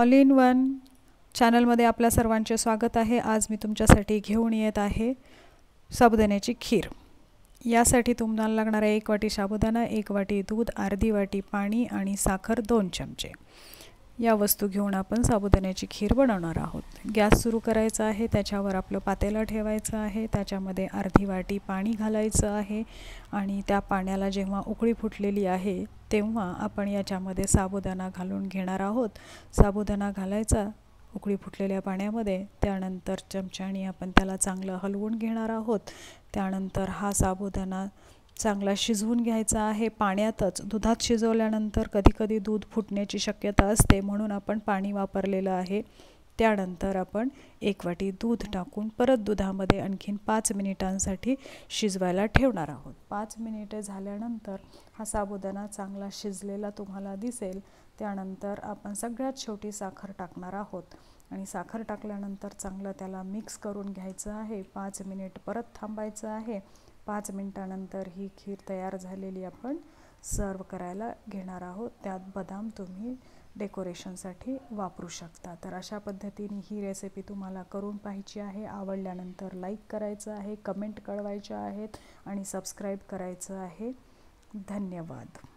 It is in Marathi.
ऑल इन वन चॅनलमध्ये आपल्या सर्वांचे स्वागत आहे आज मी तुमच्यासाठी घेऊन येत आहे साबुदाण्याची खीर यासाठी तुम्हाला लागणार आहे एक वाटी साबुदाणा एक वाटी दूध अर्धी वाटी पाणी आणि साखर दोन चमचे या वस्तू घेऊन आपण साबुदाण्याची खीर बनवणार आहोत गॅस सुरू करायचा आहे त्याच्यावर आपलं पातेलं ठेवायचं आहे त्याच्यामध्ये अर्धी वाटी पाणी घालायचं आहे आणि त्या पाण्याला जेव्हा उकळी फुटलेली आहे तेव्हा आपण याच्यामध्ये साबुदाणा घालून घेणार आहोत साबुदाणा घालायचा उकळी फुटलेल्या पाण्यामध्ये त्यानंतर चमच्याने आपण त्याला चांगलं हलवून घेणार आहोत त्यानंतर हा साबुदाणा चांगला शिजवून घ्यायचा आहे पाण्यातच दुधात शिजवल्यानंतर कधीकधी दूध फुटण्याची शक्यता असते म्हणून आपण पाणी वापरलेलं आहे त्यानंतर आपण एक वाटी दूध टाकून परत दुधामध्ये आणखीन पाच मिनिटांसाठी शिजवायला ठेवणार आहोत पाच मिनिटे झाल्यानंतर हा साबुदाणा चांगला शिजलेला तुम्हाला दिसेल त्यानंतर आपण सगळ्यात शेवटी साखर टाकणार आहोत आणि साखर टाकल्यानंतर चांगलं त्याला मिक्स करून घ्यायचं आहे पाच मिनिट परत थांबायचं आहे पाच मिनिटानंतर ही खीर तयार झालेली आपण सर्व करायला घेणार आहोत त्यात बदाम तुम्ही डेकोरेशनसाठी वापरू शकता तर अशा पद्धतीने ही रेसिपी तुम्हाला करून पाहायची आहे आवडल्यानंतर लाईक करायचं आहे कमेंट कळवायच्या आहेत आणि सबस्क्राईब करायचं आहे धन्यवाद